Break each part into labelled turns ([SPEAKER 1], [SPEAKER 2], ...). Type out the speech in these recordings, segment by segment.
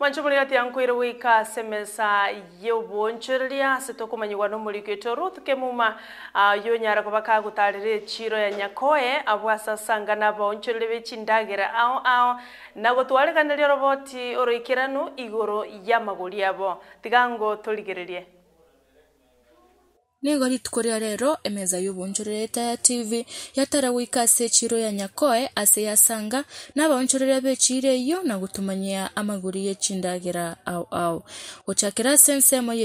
[SPEAKER 1] manchobolera tiankwirwe ikasemesa yobwonchereria sitokumanyigwa nomurikwetwe ruth kemuma uh, yonyara kuba kagutarire echiro ya nyakoe abwasasangana abonchereri b'echindagera ao ao na gotwariganeria oroboti oroikeranu igoro ya magori abo tigango turigererie
[SPEAKER 2] nigo rĩtukũ rĩa rero emeza y'obonchorereta ya TV yatarawika ase echiro ya Nyakoe ase yasanga nabaonchorere ba echiro na gotumanya amaguri ya echindagera ao ao gochakera ase ensemo ya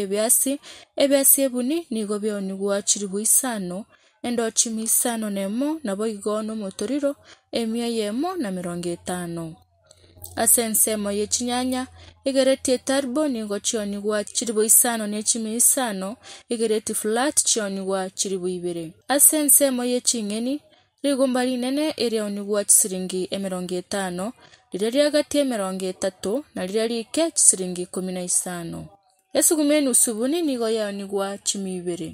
[SPEAKER 2] ebiasi ebuni nigo bioni gwachiri boisano endochi miisano na emo nabo igo omotoriro emia ya emo na emerongo etano asense moye chinyanya igereti etarbonigo chionigwa chiribo isano chimi isano igereti flat chionigwa chiribu ibere ase ensemo yeching'eni rigomba rinene erionigwa chisiringi emerongo etano riria riagati emerongo etatu na riria rike chisiringi ikumi na isano esugumeni usubuni nigo yaonigwa chimi ibere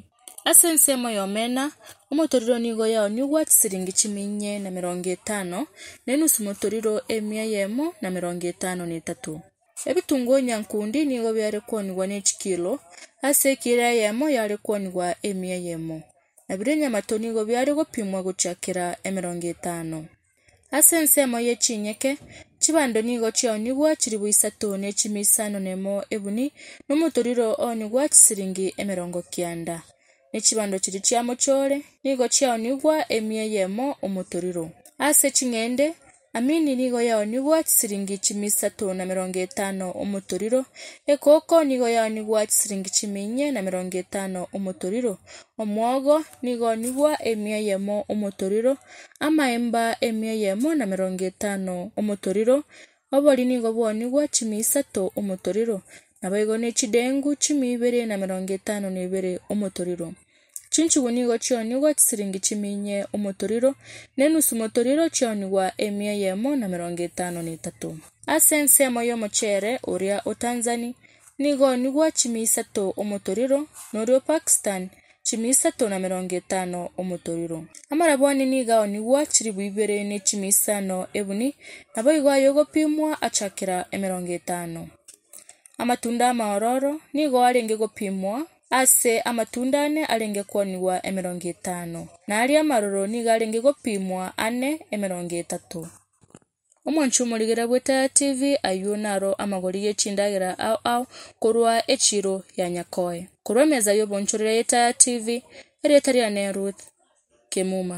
[SPEAKER 2] ase ense ĩmwe yomena omotorirwe nigoyao nigwati siringi chiminye na mirongo etano na enusu motorirwe emia yemo na mirongo etano na etatu ebitunguo nyankundi nigo biare kwonigwa na echikilo ase ekira yemo yare kwonigwa emia yemo na bire nyamato nigo biare gopimwa gochakera emirongo etano ase ense ĩmwe yechinyeke chibando nigo chiao nigwa chiri bwisato na echimisano nemo ebuni nomotorirwe o nigwa chisiringi emirongo kianda nechibando kiri kya mukyole nigo kyaonibwa emyeye emu omu ase ching'ende amini nigo yaonigwa kisiringi ikimi isatu na mirongo etano omu ekoko nigo yaonigwa kisiringi ikimi na mirongo etano omu omwogo nigoonibwa emyeye emu yemo turiro amaemba emyeye yemo na mirongo etano omu obori nigo bwonigwa kimi isatu omu abaigoni-ekideengu kimu ibere na mirongo etano na ibere omotoriro chinchigunigo chionigwa siringi chimiinye omotoriro na enusu motoriro chionigwa emia yemo na mirongo etano na itatu ase ensemo y'omochere uria otanzani nigonigwa chimi isatu omotoriro norio pakistan chimi isatu na mirongo etano omotoriro amara bwani nigaonigwa chiri bwibere na chimi isano ebuni nabo igo ayogopimwa achakira emirongo etano amatunda amaororo nigo arenge gopimwa ase amatunda ane arenge kwoniwa emerongo etano na amaroro nigo arenge gopimwa ane emerongo etatu omonche omorigera bwete ya tv aywo naro amagori gechindagera ao ao korwa echiro ya nyakoe korwa emeza yobonchorera yeta ya tv ere etariane ruth kemuma